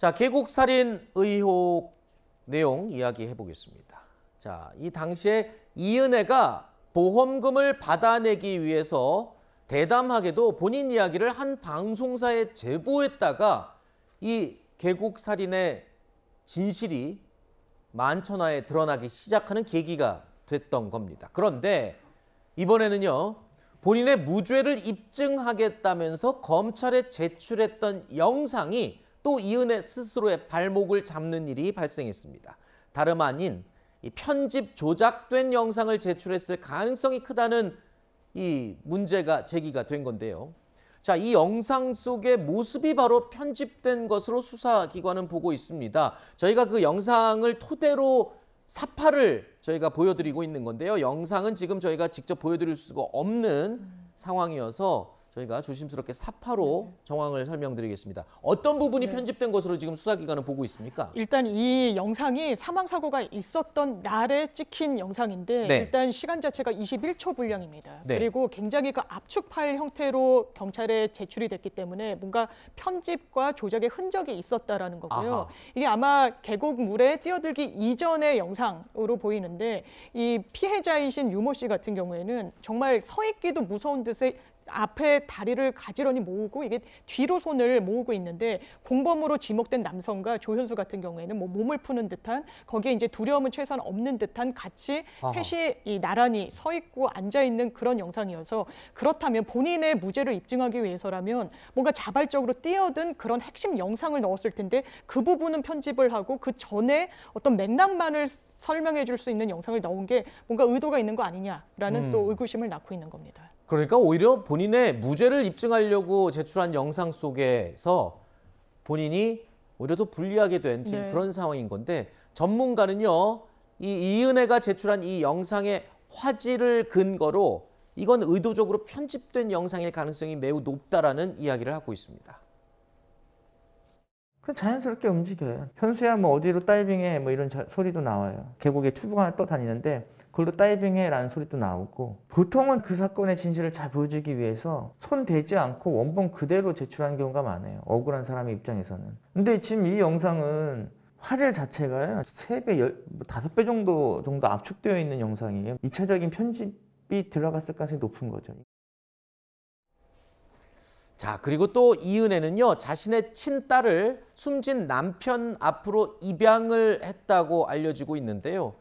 자, 계곡살인 의혹 내용 이야기해 보겠습니다. 자, 이 당시에 이은혜가 보험금을 받아내기 위해서 대담하게도 본인 이야기를 한 방송사에 제보했다가 이 계곡살인의 진실이 만천하에 드러나기 시작하는 계기가 됐던 겁니다. 그런데 이번에는요. 본인의 무죄를 입증하겠다면서 검찰에 제출했던 영상이 또 이은혜 스스로의 발목을 잡는 일이 발생했습니다. 다름 아닌 편집 조작된 영상을 제출했을 가능성이 크다는 이 문제가 제기가 된 건데요. 자, 이 영상 속의 모습이 바로 편집된 것으로 수사기관은 보고 있습니다. 저희가 그 영상을 토대로 사파를 저희가 보여드리고 있는 건데요. 영상은 지금 저희가 직접 보여드릴 수가 없는 상황이어서 저희가 조심스럽게 사파로 네. 정황을 설명드리겠습니다. 어떤 부분이 네. 편집된 것으로 지금 수사기관은 보고 있습니까? 일단 이 영상이 사망 사고가 있었던 날에 찍힌 영상인데 네. 일단 시간 자체가 21초 분량입니다. 네. 그리고 굉장히 그 압축 파일 형태로 경찰에 제출이 됐기 때문에 뭔가 편집과 조작의 흔적이 있었다라는 거고요. 아하. 이게 아마 계곡물에 뛰어들기 이전의 영상으로 보이는데 이 피해자이신 유모 씨 같은 경우에는 정말 서 있기도 무서운 듯이 앞에 다리를 가지런히 모으고 이게 뒤로 손을 모으고 있는데 공범으로 지목된 남성과 조현수 같은 경우에는 뭐 몸을 푸는 듯한 거기에 이제 두려움은 최소한 없는 듯한 같이 아하. 셋이 이 나란히 서 있고 앉아 있는 그런 영상이어서 그렇다면 본인의 무죄를 입증하기 위해서라면 뭔가 자발적으로 뛰어든 그런 핵심 영상을 넣었을 텐데 그 부분은 편집을 하고 그 전에 어떤 맥락만을 설명해 줄 수 있는 영상을 넣은 게 뭔가 의도가 있는 거 아니냐라는 음. 또 의구심을 낳고 있는 겁니다. 그러니까 오히려 본인의 무죄를 입증하려고 제출한 영상 속에서 본인이 오히려 더 불리하게 된 지금 네. 그런 상황인 건데 전문가는요. 이 이은혜가 제출한 이 영상의 화질을 근거로 이건 의도적으로 편집된 영상일 가능성이 매우 높다라는 이야기를 하고 있습니다. 그 자연스럽게 움직여요. 현수야 뭐 어디로 다이빙해 뭐 이런 자, 소리도 나와요. 계곡에 튜브가 떠다니는데 그걸로 다이빙해 라는 소리도 나오고 보통은 그 사건의 진실을 잘 보여주기 위해서 손 대지 않고 원본 그대로 제출한 경우가 많아요 억울한 사람의 입장에서는 근데 지금 이 영상은 화질 자체가 3배, 5배 뭐 정도 정도 압축되어 있는 영상이에요 2차적인 편집이 들어갔을 가능성이 높은 거죠 자 그리고 또 이은혜는요 자신의 친딸을 숨진 남편 앞으로 입양을 했다고 알려지고 있는데요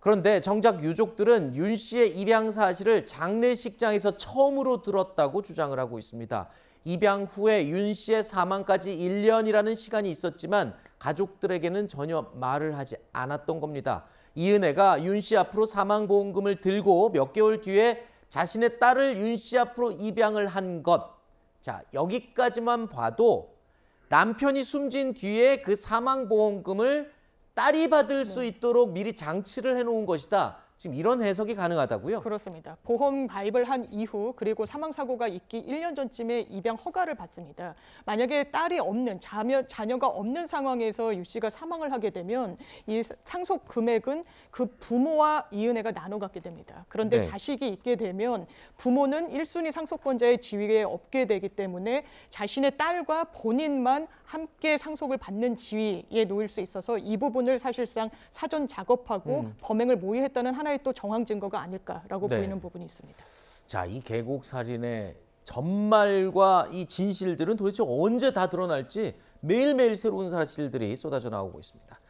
그런데 정작 유족들은 윤 씨의 입양 사실을 장례식장에서 처음으로 들었다고 주장을 하고 있습니다. 입양 후에 윤 씨의 사망까지 1년이라는 시간이 있었지만 가족들에게는 전혀 말을 하지 않았던 겁니다. 이은혜가 윤 씨 앞으로 사망보험금을 들고 몇 개월 뒤에 자신의 딸을 윤 씨 앞으로 입양을 한 것. 자, 여기까지만 봐도 남편이 숨진 뒤에 그 사망보험금을 딸이 받을 네. 수 있도록 미리 장치를 해놓은 것이다. 지금 이런 해석이 가능하다고요? 그렇습니다. 보험 가입을 한 이후 그리고 사망 사고가 있기 1년 전쯤에 입양 허가를 받습니다. 만약에 딸이 없는 자녀 자녀가 없는 상황에서 유 씨가 사망을 하게 되면 이 상속 금액은 그 부모와 이은혜가 나눠 갖게 됩니다. 그런데 네. 자식이 있게 되면 부모는 1순위 상속권자의 지위에 없게 되기 때문에 자신의 딸과 본인만 함께 상속을 받는 지위에 놓일 수 있어서 이 부분을 사실상 사전 작업하고 음. 범행을 모의했다는 하나의 또 정황 증거가 아닐까라고 네. 보이는 부분이 있습니다. 자, 이 계곡 살인의 전말과 이 진실들은 도대체 언제 다 드러날지 매일매일 새로운 사실들이 쏟아져 나오고 있습니다.